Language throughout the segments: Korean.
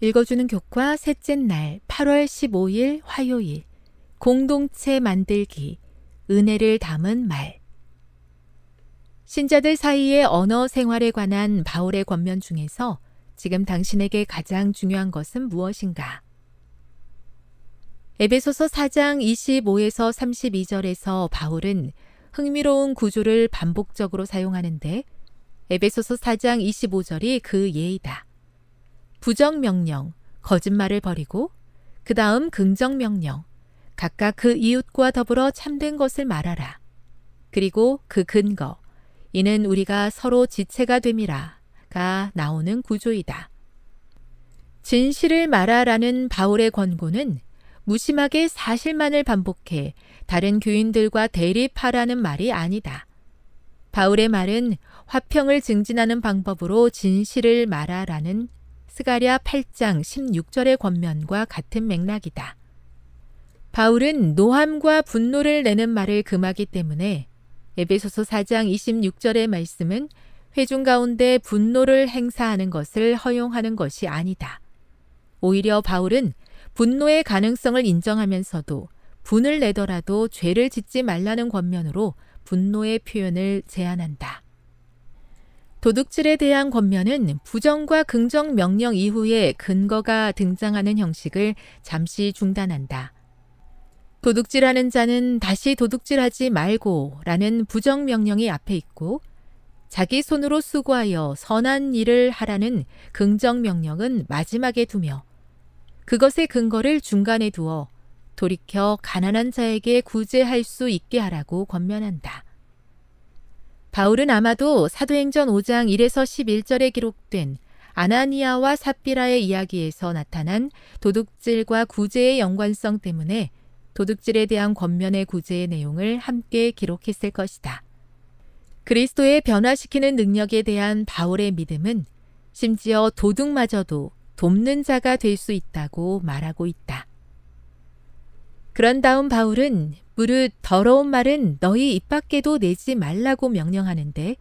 읽어주는 교과 셋째 날 8월 15일 화요일 공동체 만들기 은혜를 담은 말 신자들 사이의 언어 생활에 관한 바울의 권면 중에서 지금 당신에게 가장 중요한 것은 무엇인가? 에베소서 4장 25에서 32절에서 바울은 흥미로운 구조를 반복적으로 사용하는데 에베소서 4장 25절이 그 예이다. 부정명령, 거짓말을 버리고 그 다음 긍정명령, 각각 그 이웃과 더불어 참된 것을 말하라. 그리고 그 근거, 이는 우리가 서로 지체가 됨이라가 나오는 구조이다. 진실을 말하라는 바울의 권고는 무심하게 사실만을 반복해 다른 교인들과 대립하라는 말이 아니다. 바울의 말은 화평을 증진하는 방법으로 진실을 말하라는 스가랴 8장 16절의 권면과 같은 맥락이다. 바울은 노함과 분노를 내는 말을 금하기 때문에 에베소서 4장 26절의 말씀은 회중 가운데 분노를 행사하는 것을 허용하는 것이 아니다. 오히려 바울은 분노의 가능성을 인정하면서도 분을 내더라도 죄를 짓지 말라는 권면으로 분노의 표현을 제한한다. 도둑질에 대한 권면은 부정과 긍정 명령 이후에 근거가 등장하는 형식을 잠시 중단한다. 도둑질하는 자는 다시 도둑질하지 말고 라는 부정 명령이 앞에 있고 자기 손으로 수고하여 선한 일을 하라는 긍정 명령은 마지막에 두며 그것의 근거를 중간에 두어 돌이켜 가난한 자에게 구제할 수 있게 하라고 권면한다. 바울은 아마도 사도행전 5장 1에서 11절에 기록된 아나니아와 삽비라의 이야기에서 나타난 도둑질과 구제의 연관성 때문에 도둑질에 대한 권면의 구제의 내용을 함께 기록했을 것이다. 그리스도의 변화시키는 능력에 대한 바울의 믿음은 심지어 도둑마저도 돕는 자가 될 수 있다고 말하고 있다. 그런 다음 바울은 무릇 더러운 말은 너희 입 밖에도 내지 말라고 명령하는데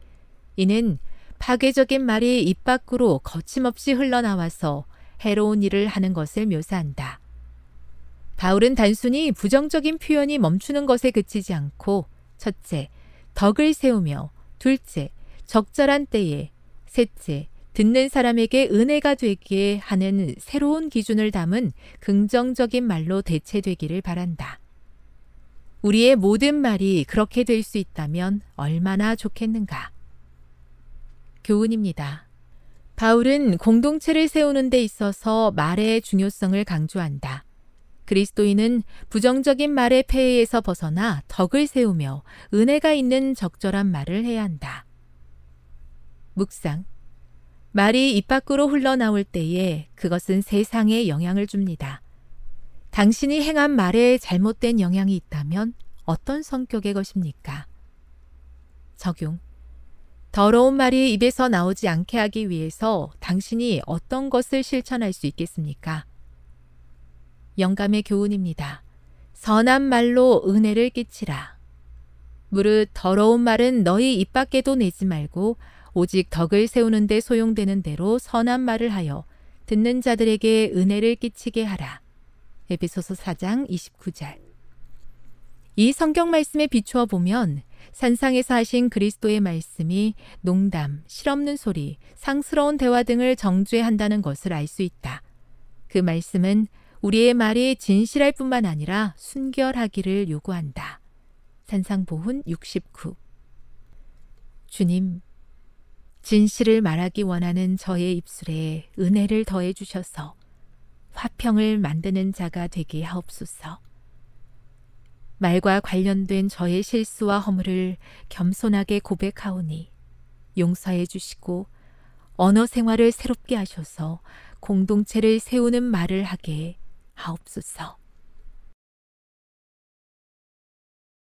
이는 파괴적인 말이 입 밖으로 거침없이 흘러나와서 해로운 일을 하는 것을 묘사한다. 바울은 단순히 부정적인 표현이 멈추는 것에 그치지 않고 첫째, 덕을 세우며 둘째, 적절한 때에 셋째, 듣는 사람에게 은혜가 되기에 하는 새로운 기준을 담은 긍정적인 말로 대체되기를 바란다. 우리의 모든 말이 그렇게 될 수 있다면 얼마나 좋겠는가. 교훈입니다. 바울은 공동체를 세우는 데 있어서 말의 중요성을 강조한다. 그리스도인은 부정적인 말의 폐해에서 벗어나 덕을 세우며 은혜가 있는 적절한 말을 해야 한다. 묵상 말이 입 밖으로 흘러나올 때에 그것은 세상에 영향을 줍니다. 당신이 행한 말에 잘못된 영향이 있다면 어떤 성격의 것입니까? 적용. 더러운 말이 입에서 나오지 않게 하기 위해서 당신이 어떤 것을 실천할 수 있겠습니까? 영감의 교훈입니다. 선한 말로 은혜를 끼치라. 무릇 더러운 말은 너희 입 밖에도 내지 말고 오직 덕을 세우는 데 소용되는 대로 선한 말을 하여 듣는 자들에게 은혜를 끼치게 하라. 에베소서 4장 29절. 이 성경 말씀에 비추어 보면 산상에서 하신 그리스도의 말씀이 농담, 실없는 소리, 상스러운 대화 등을 정죄한다는 것을 알 수 있다. 그 말씀은 우리의 말이 진실할 뿐만 아니라 순결하기를 요구한다. 산상보훈 69 주님, 진실을 말하기 원하는 저의 입술에 은혜를 더해 주셔서 화평을 만드는 자가 되게 하옵소서. 말과 관련된 저의 실수와 허물을 겸손하게 고백하오니 용서해 주시고 언어 생활을 새롭게 하셔서 공동체를 세우는 말을 하게 하옵소서.